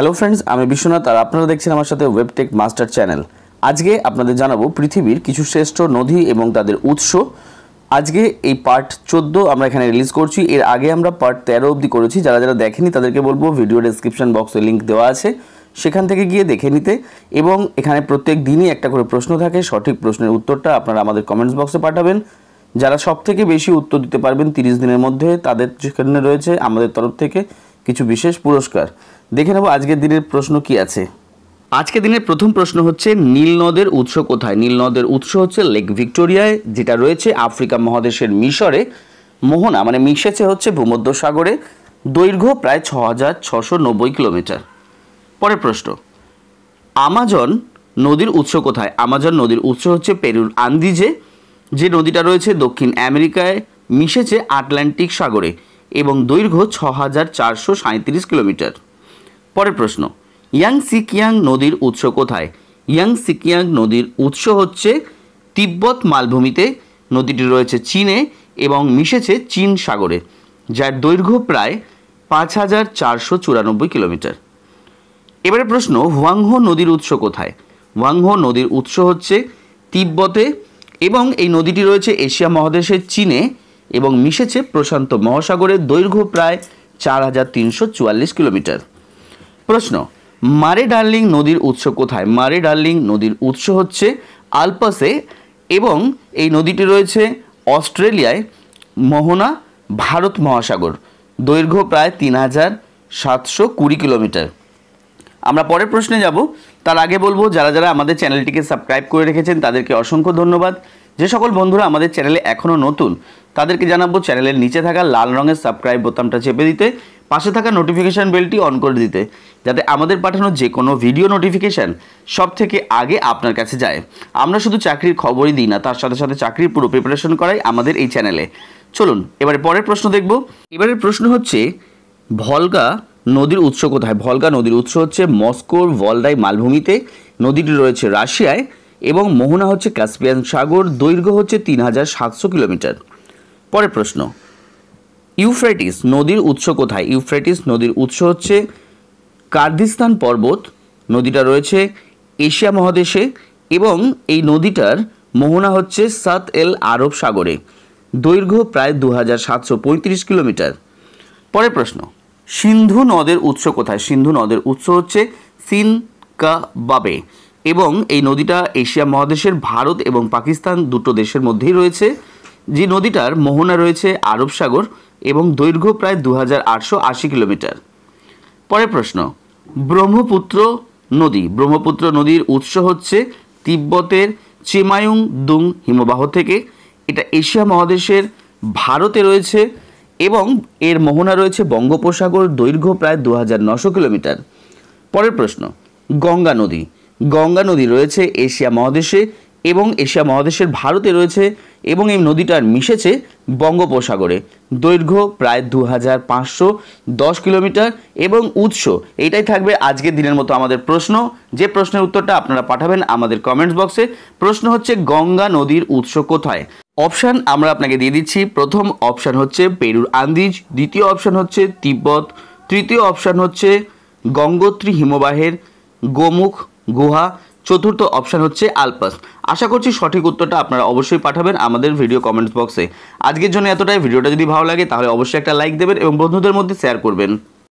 hello friends আমি বিশ্বনাথ আর আপনারা দেখছেন আমার সাথে ওয়েবটেক মাস্টার চ্যানেল আজকে আপনাদের জানাবো পৃথিবীর কিছু শ্রেষ্ঠ নদী এবং তাদের উৎস আজকে এই পার্ট চোদ্দ আমরা এখানে রিলিজ করছি এর আগে আমরা পার্ট তেরো অবধি করেছি যারা যারা দেখেনি তাদেরকে বলবো ভিডিও ডেসক্রিপশন বক্সে লিঙ্ক দেওয়া আছে সেখান থেকে গিয়ে দেখে নিতে এবং এখানে প্রত্যেক দিনই একটা করে প্রশ্ন থাকে সঠিক প্রশ্নের উত্তরটা আপনারা আমাদের কমেন্টস বক্সে পাঠাবেন যারা সব থেকে বেশি উত্তর দিতে পারবেন তিরিশ দিনের মধ্যে তাদের সেখানে রয়েছে আমাদের তরফ থেকে কিছু বিশেষ পুরস্কার দেখে নেবো আজকের দিনের প্রশ্ন কি আছে আজকে দিনের প্রথম প্রশ্ন হচ্ছে নীল নদের উৎস কোথায় নীল নদের উৎস হচ্ছে লেক ভিক্টোরিয়ায় যেটা রয়েছে আফ্রিকা মহাদেশের মিশরে মোহনা মানে মিশেছে হচ্ছে ভূমধ্য সাগরে দৈর্ঘ্য প্রায় ছ হাজার ছশো নব্বই কিলোমিটার পরের প্রশ্ন আমাজন নদীর উৎস কোথায় আমাজন নদীর উৎস হচ্ছে পেরুর আন্দিজে যে নদীটা রয়েছে দক্ষিণ আমেরিকায় মিশেছে আটলান্টিক সাগরে এবং দৈর্ঘ্য ছ হাজার চারশো সাঁত্রিশ কিলোমিটার পরের প্রশ্ন ইয়াং সিকিয়াং নদীর উৎস কোথায় ইয়াং সিকিয়াং নদীর উৎস হচ্ছে তিব্বত মালভূমিতে নদীটি রয়েছে চীনে এবং মিশেছে চীন সাগরে যার দৈর্ঘ্য প্রায় পাঁচ হাজার চারশো চুরানব্বই কিলোমিটার এবারে প্রশ্ন হুয়াংহো নদীর উৎস কোথায় হুয়াংহো নদীর উৎস হচ্ছে তিব্বতে এবং এই নদীটি রয়েছে এশিয়া মহাদেশের চীনে এবং মিশেছে প্রশান্ত মহাসাগরের দৈর্ঘ্য প্রায় চার হাজার তিনশো চুয়াল্লিশ কিলোমিটার প্রশ্ন মারে ডার্লিং নদীর উৎস কোথায় মারে ডার্লিং নদীর উৎস হচ্ছে আলপাসে এবং এই নদীটি রয়েছে অস্ট্রেলিয়ায় মোহনা ভারত মহাসাগর দৈর্ঘ্য প্রায় তিন হাজার সাতশো কুড়ি কিলোমিটার আমরা পরের প্রশ্নে যাব তার আগে বলবো যারা যারা আমাদের চ্যানেলটিকে সাবস্ক্রাইব করে রেখেছেন তাদেরকে অসংখ্য ধন্যবাদ যে সকল বন্ধুরা আমাদের চ্যানেলে এখনও নতুন তাদেরকে জানাবো চ্যানেলের নিচে থাকা লাল রঙের সাবস্ক্রাইব বোতামটা চেপে দিতে পাশে থাকা নোটিফিকেশান বেলটি অন করে দিতে যাতে আমাদের পাঠানো যে কোনো ভিডিও নোটিফিকেশান সব থেকে আগে আপনার কাছে যায় আমরা শুধু চাকরির খবরই দিই না তার সাথে সাথে চাকরির পুরো প্রিপারেশন করাই আমাদের এই চ্যানেলে চলুন এবারে পরের প্রশ্ন দেখব এবারের প্রশ্ন হচ্ছে ভলগা নদীর উৎস কোথায় ভলগা নদীর উৎস হচ্ছে মস্কোর ভলদায় মালভূমিতে নদীটি রয়েছে রাশিয়ায় এবং মোহনা হচ্ছে ক্যাসপিয়ান সাগর দৈর্ঘ্য হচ্ছে তিন হাজার সাতশো কিলোমিটার পরের প্রশ্ন ইউফ্রেটিস নদীর উৎস কোথায় ইউফ্রেটিস নদীর উৎস হচ্ছে কার্দিস্তান পর্বত নদীটা রয়েছে এশিয়া মহাদেশে এবং এই নদীটার মোহনা হচ্ছে সাত এল আরব সাগরে দৈর্ঘ্য প্রায় দু হাজার সাতশো পঁয়ত্রিশ কিলোমিটার পরের প্রশ্ন সিন্ধু নদের উৎস কোথায় সিন্ধু নদের উৎস হচ্ছে বাবে এবং এই নদীটা এশিয়া মহাদেশের ভারত এবং পাকিস্তান দুটো দেশের মধ্যেই রয়েছে যে নদীটার মোহনা রয়েছে আরব সাগর এবং দৈর্ঘ্য প্রায় দু কিলোমিটার পরের প্রশ্ন ব্রহ্মপুত্র নদী ব্রহ্মপুত্র নদীর উৎস হচ্ছে তিব্বতের চিমায়ুং দুং হিমবাহ থেকে এটা এশিয়া মহাদেশের ভারতে রয়েছে এবং এর মোহনা রয়েছে বঙ্গোপসাগর দৈর্ঘ্য প্রায় দু কিলোমিটার পরের প্রশ্ন গঙ্গা নদী গঙ্গা নদী রয়েছে এশিয়া মহাদেশে এবং এশিয়া মহাদেশের ভারতে রয়েছে এবং এই নদীটার মিশেছে বঙ্গোপসাগরে দৈর্ঘ্য প্রায় দু হাজার পাঁচশো দশ কিলোমিটার এবং উৎস এটাই থাকবে আজকের দিনের মতো আমাদের প্রশ্ন যে প্রশ্নের উত্তরটা আপনারা পাঠাবেন আমাদের কমেন্টস বক্সে প্রশ্ন হচ্ছে গঙ্গা নদীর উৎস কোথায় অপশান আমরা আপনাকে দিয়ে দিচ্ছি প্রথম অপশান হচ্ছে পেরুর আন্দিজ দ্বিতীয় অপশান হচ্ছে তিব্বত তৃতীয় অপশান হচ্ছে গঙ্গোত্রী হিমবাহের গোমুখ গুহা চতুর্থ অপশান হচ্ছে আলপাস আশা করছি সঠিক উত্তরটা আপনারা অবশ্যই পাঠাবেন আমাদের ভিডিও কমেন্টস বক্সে আজকের জন্য এতটাই ভিডিওটা যদি ভালো লাগে তাহলে অবশ্যই একটা লাইক দেবেন এবং বন্ধুদের মধ্যে শেয়ার করবেন